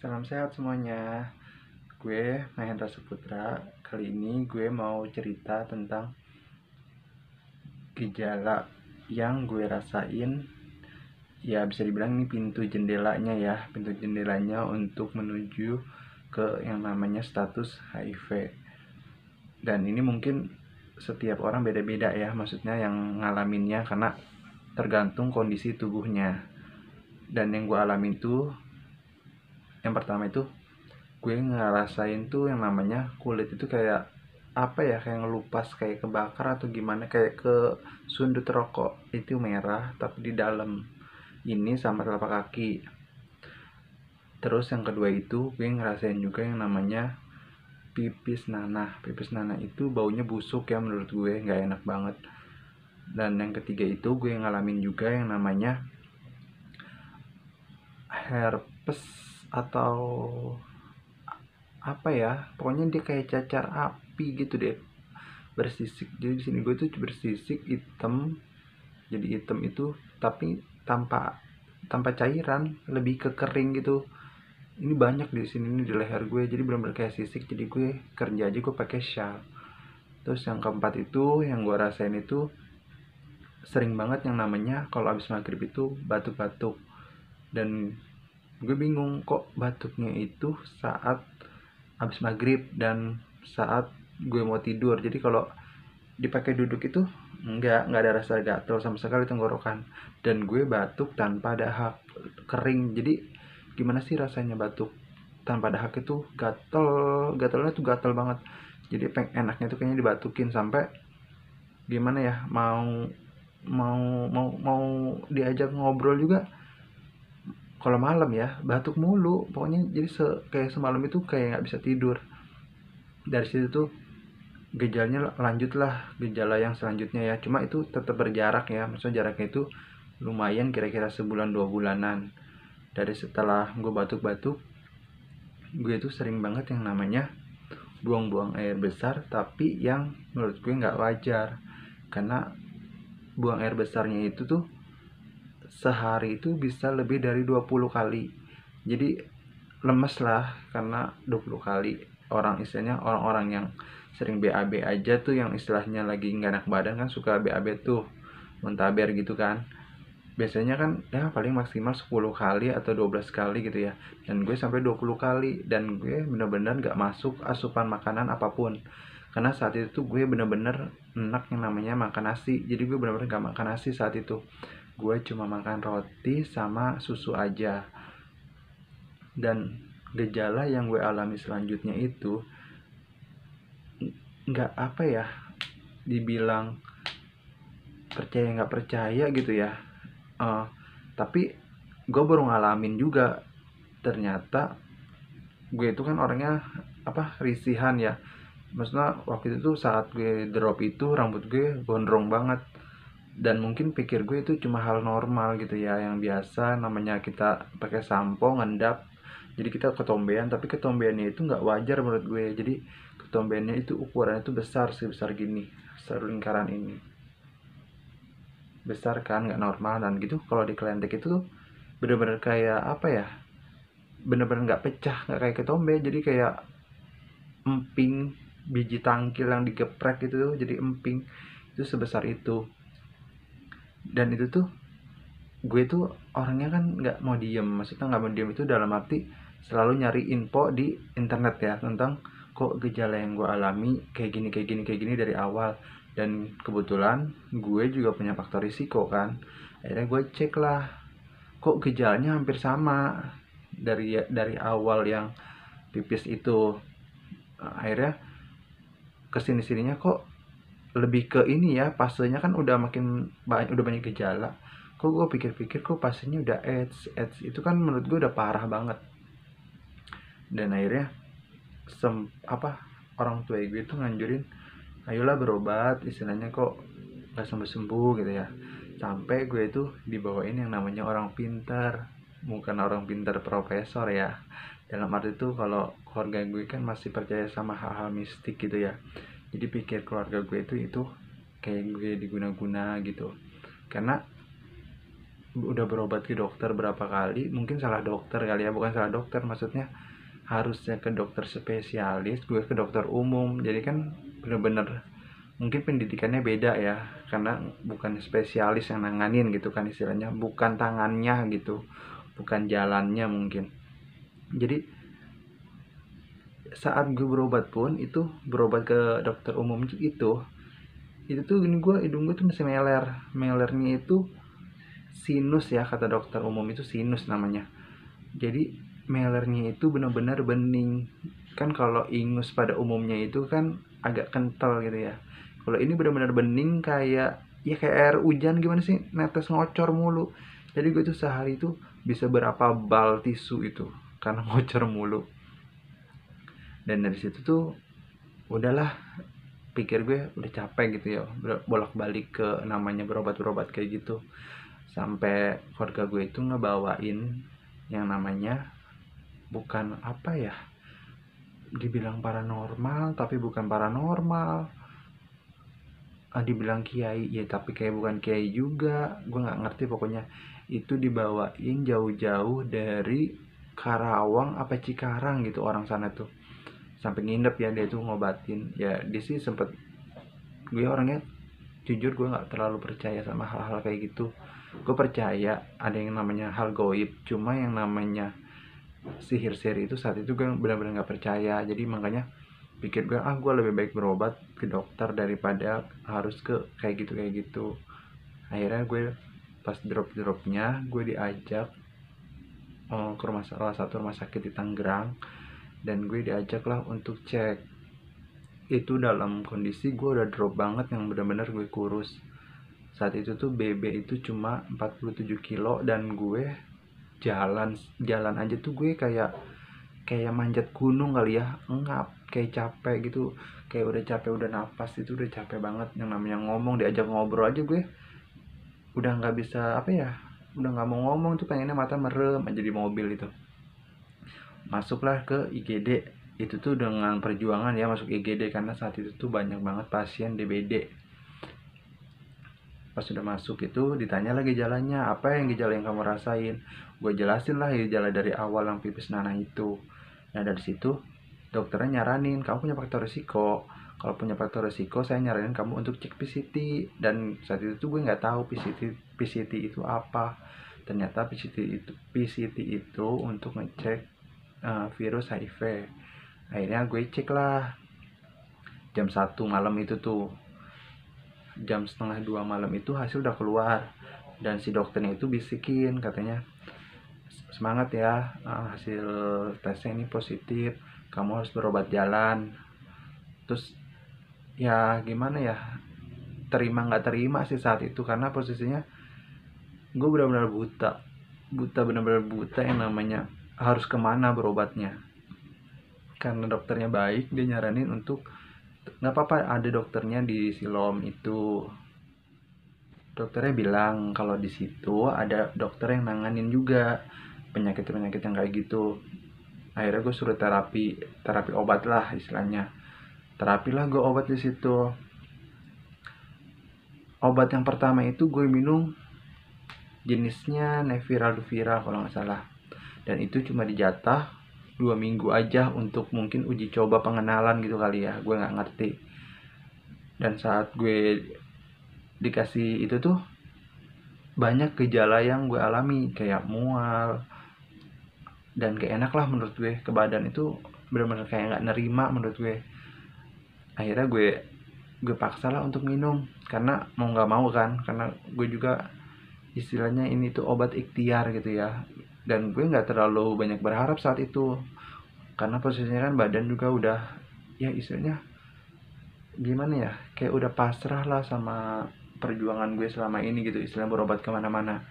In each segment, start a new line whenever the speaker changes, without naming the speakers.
Salam sehat semuanya. Gue Mahendra Suputra. Kali ini gue mau cerita tentang gejala yang gue rasain ya bisa dibilang ini pintu jendelanya ya, pintu jendelanya untuk menuju ke yang namanya status HIV. Dan ini mungkin setiap orang beda-beda ya, maksudnya yang ngalaminnya karena tergantung kondisi tubuhnya. Dan yang gue alami itu yang pertama itu gue ngerasain tuh yang namanya kulit itu kayak apa ya kayak ngelupas kayak kebakar atau gimana kayak ke sundut rokok itu merah tapi di dalam ini sama telapak kaki terus yang kedua itu gue ngerasain juga yang namanya pipis nanah pipis nanah itu baunya busuk ya menurut gue nggak enak banget dan yang ketiga itu gue ngalamin juga yang namanya herpes atau apa ya pokoknya dia kayak cacar api gitu deh bersisik jadi di sini gue tuh bersisik hitam jadi hitam itu tapi tanpa tanpa cairan lebih ke kering gitu ini banyak di sini ini di leher gue jadi belum benar sisik jadi gue kerja aja gue pakai shawl terus yang keempat itu yang gue rasain itu sering banget yang namanya kalau abis maghrib itu batuk-batuk dan gue bingung kok batuknya itu saat habis maghrib dan saat gue mau tidur jadi kalau dipakai duduk itu nggak nggak ada rasa gatel sama sekali tenggorokan dan gue batuk tanpa ada hak kering jadi gimana sih rasanya batuk tanpa ada hak itu gatel gatelnya tuh gatel banget jadi peng enaknya tuh kayaknya dibatukin sampai gimana ya mau mau mau mau diajak ngobrol juga kalau malam ya batuk mulu pokoknya jadi se kayak semalam itu kayak nggak bisa tidur dari situ tuh gejalanya lanjut lah gejala yang selanjutnya ya cuma itu tetap berjarak ya maksudnya jaraknya itu lumayan kira-kira sebulan dua bulanan dari setelah gue batuk-batuk gue itu sering banget yang namanya buang-buang air besar tapi yang menurut gue nggak wajar karena buang air besarnya itu tuh sehari itu bisa lebih dari 20 kali jadi lemes lah karena 20 kali orang istilahnya orang-orang yang sering BAB aja tuh yang istilahnya lagi nggak enak badan kan suka BAB tuh mentaber gitu kan biasanya kan ya paling maksimal 10 kali atau 12 kali gitu ya dan gue sampai 20 kali dan gue bener-bener gak masuk asupan makanan apapun karena saat itu gue bener-bener enak yang namanya makan nasi jadi gue bener-bener gak makan nasi saat itu gue cuma makan roti sama susu aja dan gejala yang gue alami selanjutnya itu nggak apa ya dibilang percaya nggak percaya gitu ya uh, tapi gue baru ngalamin juga ternyata gue itu kan orangnya apa risihan ya maksudnya waktu itu saat gue drop itu rambut gue gondrong banget dan mungkin pikir gue itu cuma hal normal gitu ya yang biasa namanya kita pakai sampo ngendap jadi kita ketombean tapi ketombeannya itu nggak wajar menurut gue jadi ketombeannya itu ukurannya itu besar besar gini besar lingkaran ini besar kan nggak normal dan gitu kalau di kelentek itu tuh bener-bener kayak apa ya bener-bener nggak pecah nggak kayak ketombe jadi kayak emping biji tangkil yang digeprek gitu tuh jadi emping itu sebesar itu dan itu tuh gue tuh orangnya kan nggak mau diem maksudnya nggak mau diem itu dalam arti selalu nyari info di internet ya tentang kok gejala yang gue alami kayak gini kayak gini kayak gini dari awal dan kebetulan gue juga punya faktor risiko kan akhirnya gue cek lah kok gejalanya hampir sama dari dari awal yang pipis itu akhirnya kesini sininya kok lebih ke ini ya pastinya kan udah makin banyak udah banyak gejala kok gue pikir-pikir kok pastinya udah AIDS AIDS itu kan menurut gue udah parah banget dan akhirnya sem apa orang tua gue itu nganjurin ayolah berobat istilahnya kok gak sembuh sembuh gitu ya sampai gue itu dibawain yang namanya orang pintar bukan orang pintar profesor ya dalam arti itu kalau keluarga gue kan masih percaya sama hal-hal mistik gitu ya jadi pikir keluarga gue itu itu kayak gue diguna-guna gitu karena udah berobat ke dokter berapa kali mungkin salah dokter kali ya bukan salah dokter maksudnya harusnya ke dokter spesialis gue ke dokter umum jadi kan bener-bener mungkin pendidikannya beda ya karena bukan spesialis yang nanganin gitu kan istilahnya bukan tangannya gitu bukan jalannya mungkin jadi saat gue berobat pun itu berobat ke dokter umum itu itu tuh gini gue hidung gue tuh masih meler melernya itu sinus ya kata dokter umum itu sinus namanya jadi melernya itu benar-benar bening kan kalau ingus pada umumnya itu kan agak kental gitu ya kalau ini benar-benar bening kayak ya kayak air hujan gimana sih netes ngocor mulu jadi gue tuh sehari itu bisa berapa bal tisu itu karena ngocor mulu dan dari situ tuh udahlah pikir gue udah capek gitu ya bolak balik ke namanya berobat berobat kayak gitu sampai keluarga gue itu ngebawain yang namanya bukan apa ya dibilang paranormal tapi bukan paranormal ah, dibilang kiai ya tapi kayak bukan kiai juga gue nggak ngerti pokoknya itu dibawain jauh-jauh dari Karawang apa Cikarang gitu orang sana tuh sampai nginep ya dia tuh ngobatin ya di sini sempet gue orangnya jujur gue nggak terlalu percaya sama hal-hal kayak gitu gue percaya ada yang namanya hal goib cuma yang namanya sihir-sihir itu saat itu gue benar-benar nggak percaya jadi makanya pikir gue ah gue lebih baik berobat ke dokter daripada harus ke kayak gitu kayak gitu akhirnya gue pas drop-dropnya gue diajak uh, ke rumah salah satu rumah sakit di Tangerang dan gue diajaklah untuk cek itu dalam kondisi gue udah drop banget yang bener-bener gue kurus saat itu tuh BB itu cuma 47 kilo dan gue jalan jalan aja tuh gue kayak kayak manjat gunung kali ya ngap kayak capek gitu kayak udah capek udah napas itu udah capek banget yang namanya ngomong diajak ngobrol aja gue udah nggak bisa apa ya udah nggak mau ngomong tuh pengennya mata merem aja di mobil itu masuklah ke IGD itu tuh dengan perjuangan ya masuk IGD karena saat itu tuh banyak banget pasien DBD pas sudah masuk itu ditanya lagi jalannya apa yang gejala yang kamu rasain gue jelasin lah gejala dari awal yang pipis nanah itu nah dari situ dokternya nyaranin kamu punya faktor risiko kalau punya faktor risiko saya nyaranin kamu untuk cek PCT dan saat itu tuh gue nggak tahu PCT PCT itu apa ternyata PCT itu PCT itu untuk ngecek uh, virus HIV akhirnya gue cek lah jam satu malam itu tuh jam setengah dua malam itu hasil udah keluar dan si dokternya itu bisikin katanya semangat ya uh, hasil tesnya ini positif kamu harus berobat jalan terus ya gimana ya terima nggak terima sih saat itu karena posisinya gue benar-benar buta buta benar-benar buta yang namanya harus kemana berobatnya karena dokternya baik dia nyaranin untuk nggak apa-apa ada dokternya di Silom itu dokternya bilang kalau di situ ada dokter yang nanganin juga penyakit penyakit yang kayak gitu akhirnya gue suruh terapi terapi obat lah istilahnya terapi lah gue obat di situ obat yang pertama itu gue minum jenisnya neviralduvira Duvira kalau nggak salah dan itu cuma dijatah dua minggu aja untuk mungkin uji coba pengenalan gitu kali ya gue nggak ngerti dan saat gue dikasih itu tuh banyak gejala yang gue alami kayak mual dan gak enak lah menurut gue ke badan itu benar-benar kayak nggak nerima menurut gue akhirnya gue gue paksa lah untuk minum karena mau nggak mau kan karena gue juga istilahnya ini tuh obat ikhtiar gitu ya dan gue nggak terlalu banyak berharap saat itu karena posisinya kan badan juga udah ya istilahnya gimana ya kayak udah pasrah lah sama perjuangan gue selama ini gitu istilah berobat kemana-mana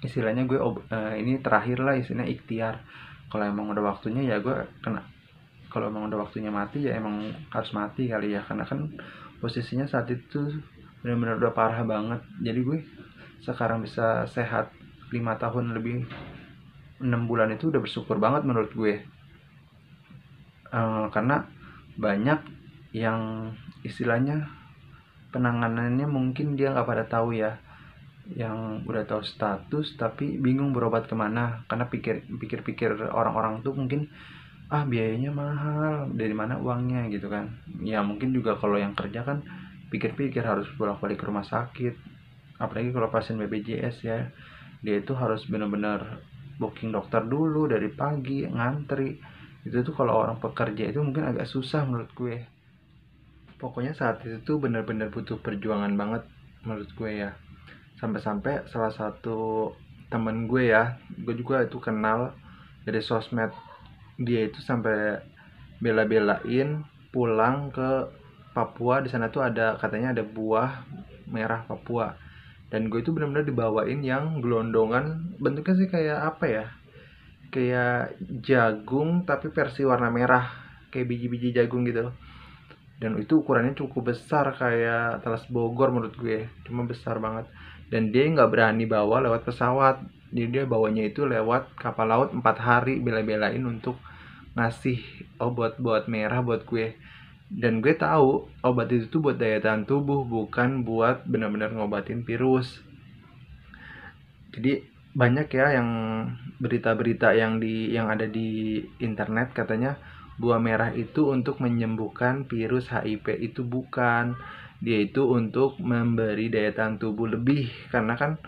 istilahnya gue uh, ini terakhir lah istilahnya ikhtiar kalau emang udah waktunya ya gue kena kalau emang udah waktunya mati ya emang harus mati kali ya karena kan posisinya saat itu benar-benar udah parah banget jadi gue sekarang bisa sehat lima tahun lebih enam bulan itu udah bersyukur banget menurut gue uh, karena banyak yang istilahnya penanganannya mungkin dia nggak pada tahu ya yang udah tahu status tapi bingung berobat kemana karena pikir pikir pikir orang-orang tuh mungkin ah biayanya mahal dari mana uangnya gitu kan ya mungkin juga kalau yang kerja kan pikir-pikir harus bolak-balik ke rumah sakit apalagi kalau pasien BPJS ya dia itu harus benar-benar booking dokter dulu dari pagi ngantri itu tuh kalau orang pekerja itu mungkin agak susah menurut gue pokoknya saat itu tuh bener-bener butuh perjuangan banget menurut gue ya sampai-sampai salah satu temen gue ya gue juga itu kenal dari sosmed dia itu sampai bela-belain pulang ke Papua di sana tuh ada katanya ada buah merah Papua dan gue itu benar-benar dibawain yang gelondongan bentuknya sih kayak apa ya kayak jagung tapi versi warna merah kayak biji-biji jagung gitu dan itu ukurannya cukup besar kayak telas Bogor menurut gue cuma besar banget dan dia nggak berani bawa lewat pesawat jadi dia bawanya itu lewat kapal laut empat hari bela-belain untuk ngasih obat oh, buat merah buat gue dan gue tahu obat itu tuh buat daya tahan tubuh bukan buat benar-benar ngobatin virus jadi banyak ya yang berita-berita yang di yang ada di internet katanya buah merah itu untuk menyembuhkan virus HIV itu bukan dia itu untuk memberi daya tahan tubuh lebih karena kan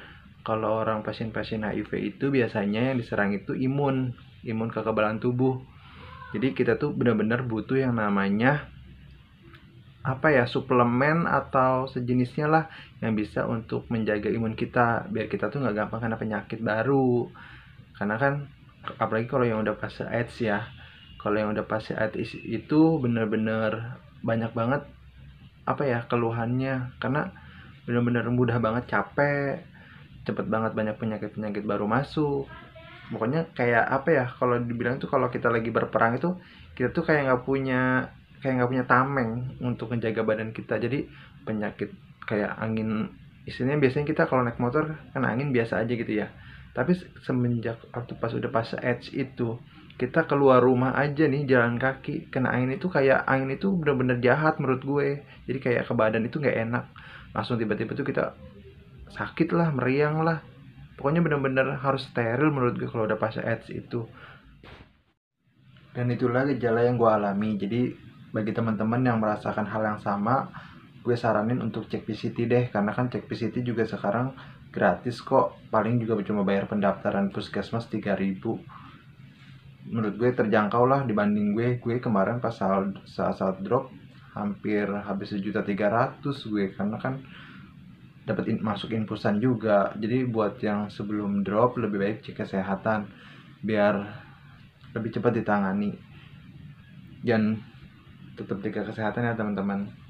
kalau orang pasien-pasien HIV itu biasanya yang diserang itu imun imun kekebalan tubuh jadi kita tuh benar-benar butuh yang namanya apa ya suplemen atau sejenisnya lah yang bisa untuk menjaga imun kita biar kita tuh nggak gampang kena penyakit baru karena kan apalagi kalau yang udah fase AIDS ya kalau yang udah fase AIDS itu bener-bener banyak banget apa ya keluhannya karena bener-bener mudah banget capek cepet banget banyak penyakit-penyakit baru masuk pokoknya kayak apa ya kalau dibilang tuh kalau kita lagi berperang itu kita tuh kayak nggak punya kayak nggak punya tameng untuk menjaga badan kita jadi penyakit kayak angin istilahnya biasanya kita kalau naik motor kan angin biasa aja gitu ya tapi semenjak waktu pas udah pas edge itu kita keluar rumah aja nih jalan kaki kena angin itu kayak angin itu bener-bener jahat menurut gue jadi kayak ke badan itu nggak enak langsung tiba-tiba tuh kita sakit lah meriang lah pokoknya bener-bener harus steril menurut gue kalau udah pas edge itu dan itulah gejala yang gue alami jadi bagi teman-teman yang merasakan hal yang sama gue saranin untuk cek PCT deh karena kan cek PCT juga sekarang gratis kok paling juga cuma bayar pendaftaran puskesmas 3000 menurut gue terjangkau lah dibanding gue gue kemarin pas saat, saat, drop hampir habis sejuta tiga ratus gue karena kan dapat in, masuk infusan juga jadi buat yang sebelum drop lebih baik cek kesehatan biar lebih cepat ditangani dan tetap jaga kesehatan ya teman-teman